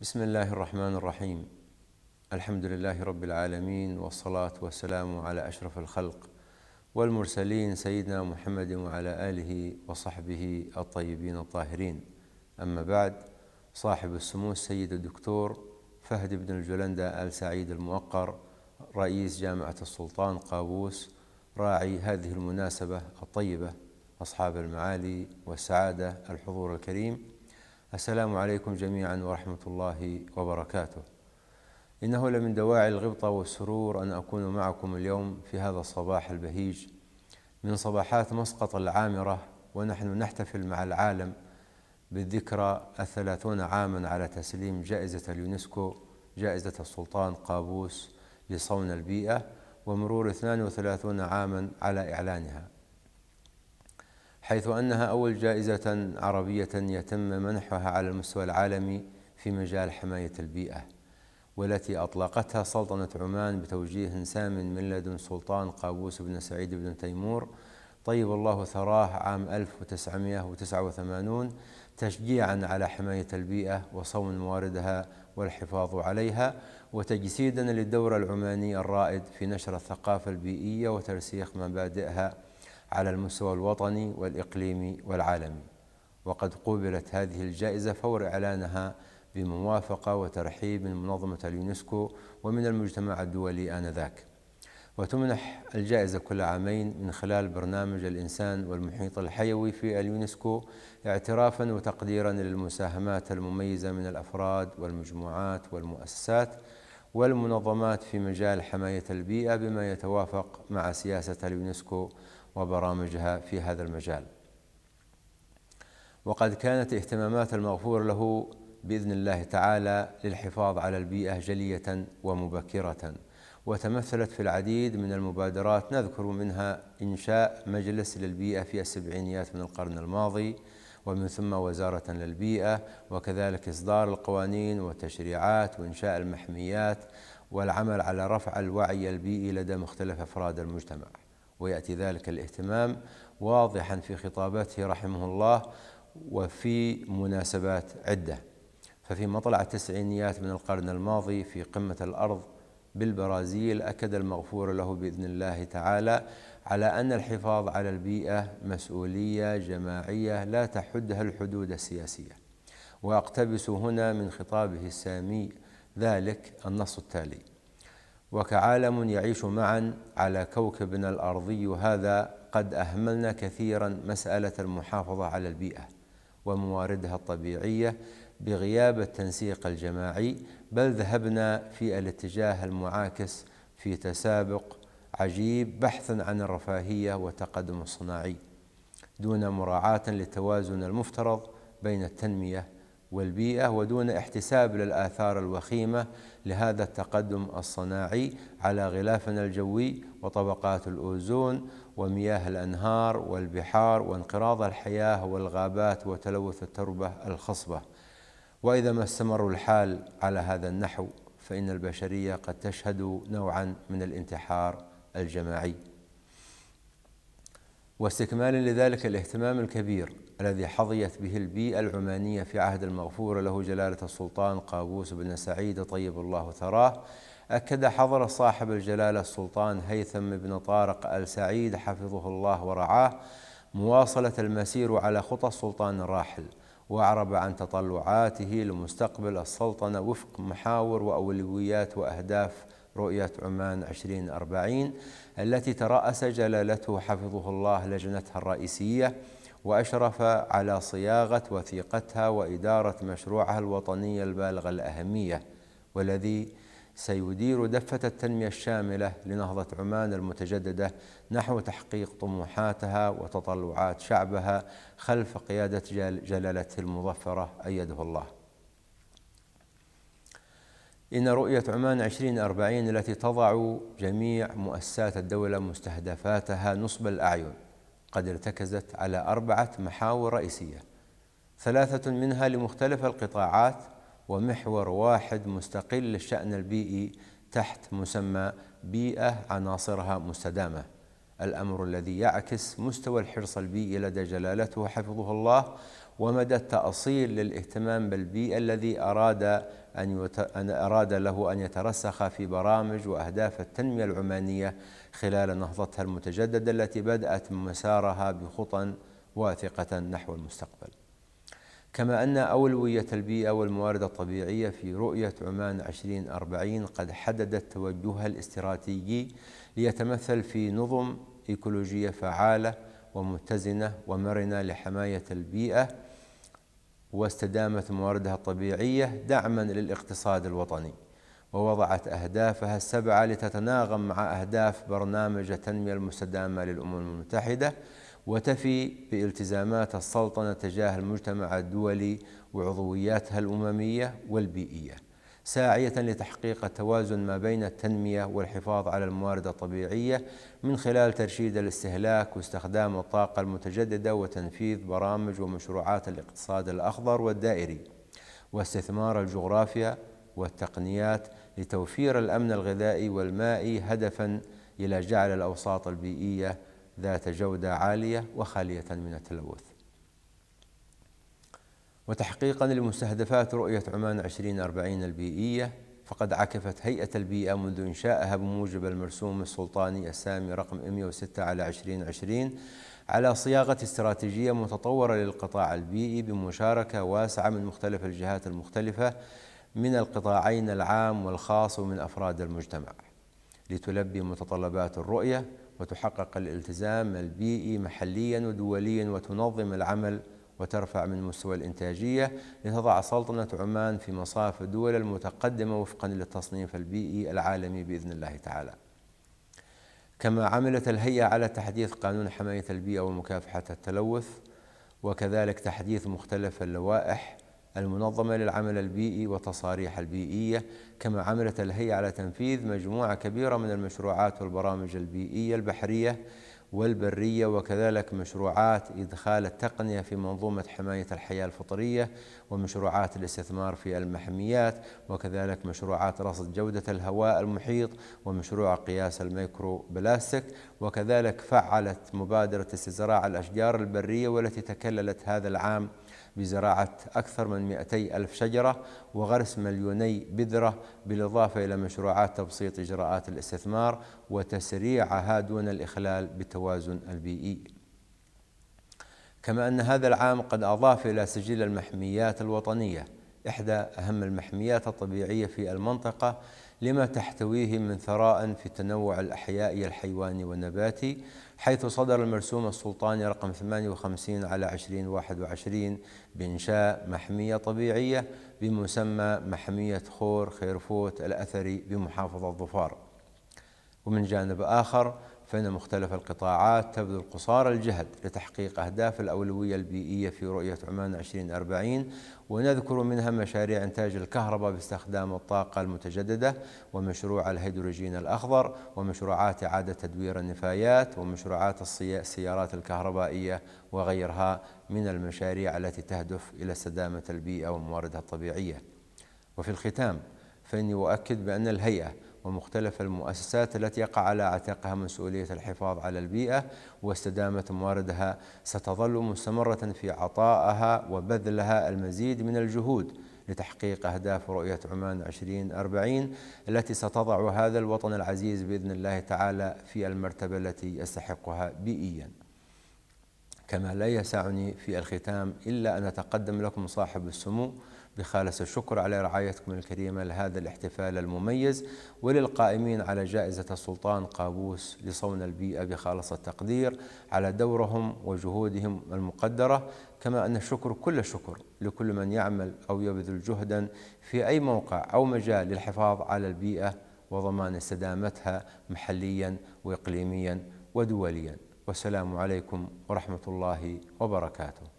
بسم الله الرحمن الرحيم الحمد لله رب العالمين والصلاة والسلام على أشرف الخلق والمرسلين سيدنا محمد وعلى آله وصحبه الطيبين الطاهرين أما بعد صاحب السمو السيد الدكتور فهد بن الجلندة آل سعيد الموقر رئيس جامعة السلطان قابوس راعي هذه المناسبة الطيبة أصحاب المعالي والسعادة الحضور الكريم السلام عليكم جميعا ورحمة الله وبركاته إنه لمن دواعي الغبطة والسرور أن أكون معكم اليوم في هذا الصباح البهيج من صباحات مسقط العامرة ونحن نحتفل مع العالم بالذكرى الثلاثون عاما على تسليم جائزة اليونسكو جائزة السلطان قابوس لصون البيئة ومرور 32 عاما على إعلانها حيث أنها أول جائزة عربية يتم منحها على المستوى العالمي في مجال حماية البيئة والتي أطلقتها سلطنة عمان بتوجيه سام من لدن سلطان قابوس بن سعيد بن تيمور طيب الله ثراه عام 1989 تشجيعا على حماية البيئة وصون مواردها والحفاظ عليها وتجسيدا للدور العماني الرائد في نشر الثقافة البيئية وترسيخ مبادئها على المستوى الوطني والإقليمي والعالمي وقد قوبلت هذه الجائزة فور إعلانها بموافقة وترحيب من منظمة اليونسكو ومن المجتمع الدولي آنذاك وتمنح الجائزة كل عامين من خلال برنامج الإنسان والمحيط الحيوي في اليونسكو اعترافا وتقديرا للمساهمات المميزة من الأفراد والمجموعات والمؤسسات والمنظمات في مجال حماية البيئة بما يتوافق مع سياسة اليونسكو وبرامجها في هذا المجال وقد كانت اهتمامات المغفور له باذن الله تعالى للحفاظ على البيئه جليه ومبكره وتمثلت في العديد من المبادرات نذكر منها انشاء مجلس للبيئه في السبعينيات من القرن الماضي ومن ثم وزاره للبيئه وكذلك اصدار القوانين والتشريعات وانشاء المحميات والعمل على رفع الوعي البيئي لدى مختلف افراد المجتمع وياتي ذلك الاهتمام واضحا في خطاباته رحمه الله وفي مناسبات عده ففي مطلع التسعينيات من القرن الماضي في قمه الارض بالبرازيل اكد المغفور له باذن الله تعالى على ان الحفاظ على البيئه مسؤوليه جماعيه لا تحدها الحدود السياسيه واقتبس هنا من خطابه السامي ذلك النص التالي وكعالم يعيش معا على كوكبنا الارضي هذا قد اهملنا كثيرا مساله المحافظه على البيئه ومواردها الطبيعيه بغياب التنسيق الجماعي بل ذهبنا في الاتجاه المعاكس في تسابق عجيب بحثا عن الرفاهيه والتقدم الصناعي دون مراعاه للتوازن المفترض بين التنميه والبيئه ودون احتساب للاثار الوخيمه لهذا التقدم الصناعي على غلافنا الجوي وطبقات الاوزون ومياه الانهار والبحار وانقراض الحياه والغابات وتلوث التربه الخصبه واذا ما استمر الحال على هذا النحو فان البشريه قد تشهد نوعا من الانتحار الجماعي واستكمال لذلك الاهتمام الكبير الذي حظيت به البيئة العمانية في عهد المغفور له جلالة السلطان قابوس بن سعيد طيب الله ثراه أكد حضر صاحب الجلالة السلطان هيثم بن طارق السعيد حفظه الله ورعاه مواصلة المسير على خطى السلطان الراحل وأعرب عن تطلعاته لمستقبل السلطنة وفق محاور وأولويات وأهداف رؤية عمان 2040 التي ترأس جلالته حفظه الله لجنتها الرئيسية وأشرف على صياغة وثيقتها وإدارة مشروعها الوطني البالغ الأهمية والذي سيدير دفة التنمية الشاملة لنهضة عمان المتجددة نحو تحقيق طموحاتها وتطلعات شعبها خلف قيادة جلالته المظفرة أيده الله إن رؤية عمان 2040 التي تضع جميع مؤسسات الدولة مستهدفاتها نصب الأعين قد ارتكزت على أربعة محاور رئيسية ثلاثة منها لمختلف القطاعات ومحور واحد مستقل للشأن البيئي تحت مسمى بيئة عناصرها مستدامة الأمر الذي يعكس مستوى الحرص البيئي لدى جلالته وحفظه الله ومدى التأصيل للاهتمام بالبيئة الذي أراد أن, يت... أن أراد له أن يترسخ في برامج وأهداف التنمية العمانية خلال نهضتها المتجددة التي بدأت مسارها بخطى واثقة نحو المستقبل كما أن أولوية البيئة والموارد الطبيعية في رؤية عمان 2040 قد حددت توجهها الاستراتيجي ليتمثل في نظم إيكولوجية فعالة ومتزنة ومرنة لحماية البيئة واستدامة مواردها الطبيعية دعما للاقتصاد الوطني ووضعت أهدافها السبعة لتتناغم مع أهداف برنامج التنمية المستدامة للأمم المتحدة وتفي بالتزامات السلطنة تجاه المجتمع الدولي وعضوياتها الأممية والبيئية ساعية لتحقيق التوازن ما بين التنمية والحفاظ على الموارد الطبيعية من خلال ترشيد الاستهلاك واستخدام الطاقة المتجددة وتنفيذ برامج ومشروعات الاقتصاد الأخضر والدائري واستثمار الجغرافيا والتقنيات لتوفير الأمن الغذائي والمائي هدفاً إلى جعل الأوساط البيئية ذات جودة عالية وخالية من التلوث وتحقيقا لمستهدفات رؤية عمان 2040 البيئية فقد عكفت هيئة البيئة منذ إنشائها بموجب المرسوم السلطاني السامي رقم 106 على 2020 على صياغة استراتيجية متطورة للقطاع البيئي بمشاركة واسعة من مختلف الجهات المختلفة من القطاعين العام والخاص ومن أفراد المجتمع لتلبي متطلبات الرؤية وتحقق الالتزام البيئي محليا ودوليا وتنظم العمل وترفع من مستوى الإنتاجية لتضع سلطنة عمان في مصاف الدول المتقدمة وفقا للتصنيف البيئي العالمي بإذن الله تعالى كما عملت الهيئة على تحديث قانون حماية البيئة ومكافحة التلوث وكذلك تحديث مختلف اللوائح المنظمة للعمل البيئي والتصاريح البيئية كما عملت الهيئة على تنفيذ مجموعة كبيرة من المشروعات والبرامج البيئية البحرية والبرية وكذلك مشروعات إدخال التقنية في منظومة حماية الحياة الفطرية ومشروعات الاستثمار في المحميات وكذلك مشروعات رصد جودة الهواء المحيط ومشروع قياس الميكرو بلاستيك وكذلك فعلت مبادرة استزراع الأشجار البرية والتي تكللت هذا العام بزراعة أكثر من 200 ألف شجرة وغرس مليوني بذرة بالإضافة إلى مشروعات تبسيط إجراءات الاستثمار وتسريعها دون الإخلال بالتوازن التوازن البيئي كما أن هذا العام قد أضاف إلى سجل المحميات الوطنية إحدى أهم المحميات الطبيعية في المنطقة لما تحتويه من ثراء في التنوع الأحيائي الحيواني والنباتي حيث صدر المرسوم السلطاني رقم 58 على 2021 بإنشاء محمية طبيعية بمسمى محمية خور خيرفوت الأثري بمحافظة ظفار ومن جانب آخر فإن مختلف القطاعات تبذل قصارى الجهد لتحقيق أهداف الأولوية البيئية في رؤية عمان 2040 ونذكر منها مشاريع إنتاج الكهرباء باستخدام الطاقة المتجددة ومشروع الهيدروجين الأخضر ومشروعات إعادة تدوير النفايات ومشروعات السيارات الكهربائية وغيرها من المشاريع التي تهدف إلى استدامة البيئة ومواردها الطبيعية وفي الختام فإني أؤكد بأن الهيئة ومختلف المؤسسات التي يقع على عاتقها مسؤولية الحفاظ على البيئة واستدامة مواردها ستظل مستمرة في عطائها وبذلها المزيد من الجهود لتحقيق أهداف رؤية عمان 2040 التي ستضع هذا الوطن العزيز بإذن الله تعالى في المرتبة التي يستحقها بيئياً كما لا يسعني في الختام إلا أن أتقدم لكم صاحب السمو بخالص الشكر على رعايتكم الكريمة لهذا الاحتفال المميز وللقائمين على جائزة السلطان قابوس لصون البيئة بخالص التقدير على دورهم وجهودهم المقدرة كما أن الشكر كل الشكر لكل من يعمل أو يبذل جهدا في أي موقع أو مجال للحفاظ على البيئة وضمان استدامتها محليا وإقليميا ودوليا والسلام عليكم ورحمة الله وبركاته